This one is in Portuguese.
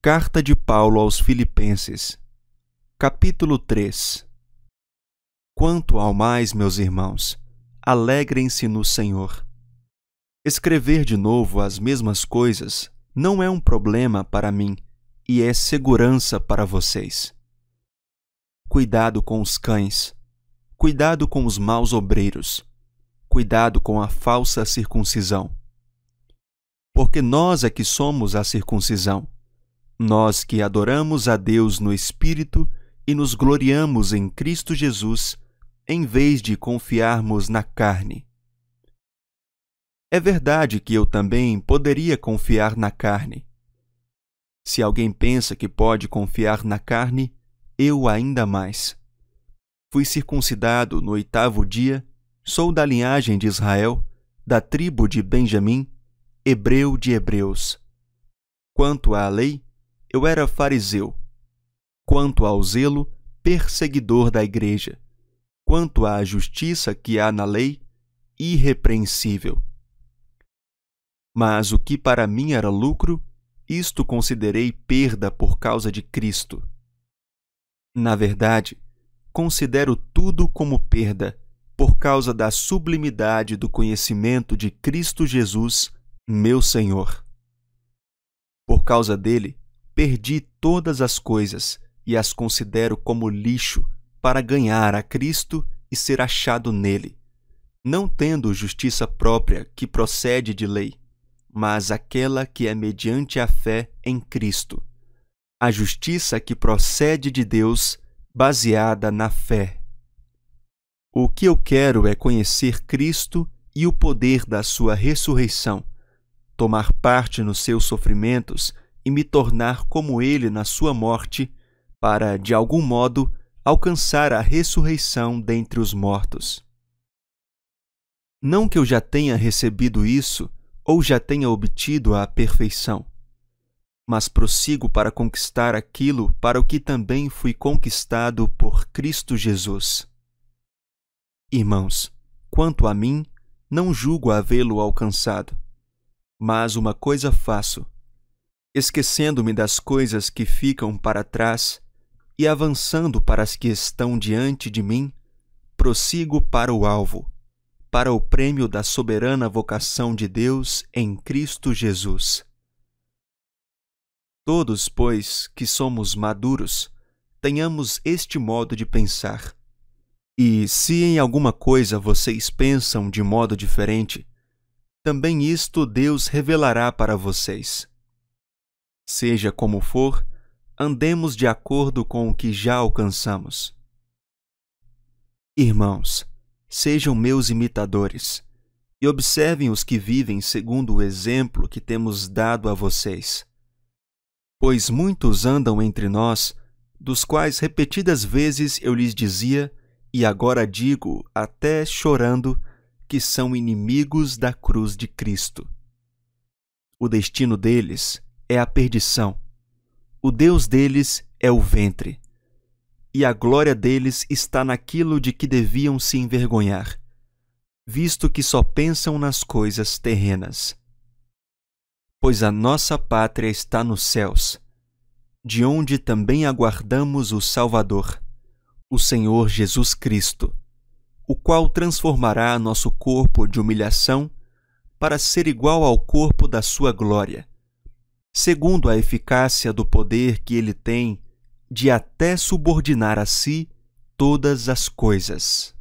Carta de Paulo aos Filipenses, capítulo 3 Quanto ao mais, meus irmãos, alegrem-se no Senhor. Escrever de novo as mesmas coisas não é um problema para mim e é segurança para vocês. Cuidado com os cães, cuidado com os maus obreiros, cuidado com a falsa circuncisão. Porque nós é que somos a circuncisão nós que adoramos a Deus no Espírito e nos gloriamos em Cristo Jesus, em vez de confiarmos na carne. É verdade que eu também poderia confiar na carne. Se alguém pensa que pode confiar na carne, eu ainda mais. Fui circuncidado no oitavo dia, sou da linhagem de Israel, da tribo de Benjamim, hebreu de hebreus. Quanto à lei, eu era fariseu. Quanto ao zelo, perseguidor da igreja. Quanto à justiça que há na lei, irrepreensível. Mas o que para mim era lucro, isto considerei perda por causa de Cristo. Na verdade, considero tudo como perda por causa da sublimidade do conhecimento de Cristo Jesus, meu Senhor. Por causa dele, Perdi todas as coisas e as considero como lixo para ganhar a Cristo e ser achado nele, não tendo justiça própria que procede de lei, mas aquela que é mediante a fé em Cristo, a justiça que procede de Deus baseada na fé. O que eu quero é conhecer Cristo e o poder da sua ressurreição, tomar parte nos seus sofrimentos e me tornar como ele na sua morte, para, de algum modo, alcançar a ressurreição dentre os mortos. Não que eu já tenha recebido isso ou já tenha obtido a perfeição, mas prossigo para conquistar aquilo para o que também fui conquistado por Cristo Jesus. Irmãos, quanto a mim, não julgo havê-lo alcançado. Mas uma coisa faço, esquecendo-me das coisas que ficam para trás e avançando para as que estão diante de mim, prossigo para o alvo, para o prêmio da soberana vocação de Deus em Cristo Jesus. Todos, pois, que somos maduros, tenhamos este modo de pensar. E se em alguma coisa vocês pensam de modo diferente, também isto Deus revelará para vocês Seja como for, andemos de acordo com o que já alcançamos. Irmãos, sejam meus imitadores e observem os que vivem segundo o exemplo que temos dado a vocês. Pois muitos andam entre nós, dos quais repetidas vezes eu lhes dizia, e agora digo, até chorando, que são inimigos da cruz de Cristo. O destino deles é a perdição. O Deus deles é o ventre. E a glória deles está naquilo de que deviam se envergonhar, visto que só pensam nas coisas terrenas. Pois a nossa pátria está nos céus, de onde também aguardamos o Salvador, o Senhor Jesus Cristo, o qual transformará nosso corpo de humilhação para ser igual ao corpo da sua glória segundo a eficácia do poder que ele tem de até subordinar a si todas as coisas.